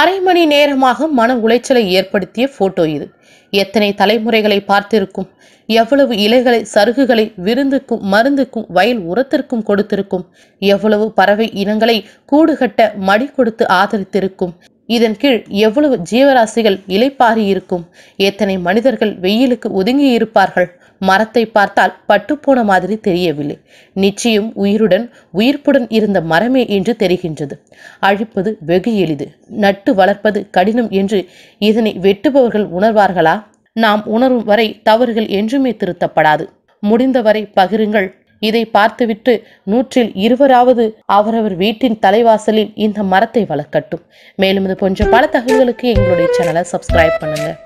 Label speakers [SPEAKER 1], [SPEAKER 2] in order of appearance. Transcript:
[SPEAKER 1] அரை மணி நேரமாக மன உளைச்சலை ஏற்படுத்திய போட்டோ இது எத்தனை தலைமுறைகளை பார்த்திருக்கும் எவ்வளவு இலைகளை சருகுகளை விருந்துக்கும் மருந்துக்கும் வயல் உரத்திற்கும் கொடுத்திருக்கும் எவ்வளவு பறவை இனங்களை கூடு கட்ட மடி கொடுத்து ஆதரித்திருக்கும் இதன் கீழ் எவ்வளவு ஜீவராசிகள் இலைப்பாரியிருக்கும் எத்தனை மனிதர்கள் வெயிலுக்கு ஒதுங்கி இருப்பார்கள் மரத்தை பார்த்தால் பட்டுப்போன மாதிரி தெரியவில்லை நிச்சயம் உயிருடன் உயிர்ப்புடன் இருந்த மரமே என்று தெரிகின்றது அழிப்பது வெகு எளிது நட்டு வளர்ப்பது கடினம் என்று இதனை வெட்டுபவர்கள் உணர்வார்களா நாம் உணரும் வரை தவறுகள் என்றுமே திருத்தப்படாது முடிந்தவரை பகிருங்கள் இதை பார்த்துவிட்டு நூற்றில் இருவராவது அவரவர் வீட்டின் தலைவாசலில் இந்த மரத்தை வளர்க்கட்டும் மேலும் இது போன்ற பல தகவல்களுக்கு எங்களுடைய சேனலை சப்ஸ்கிரைப் பண்ணுங்கள்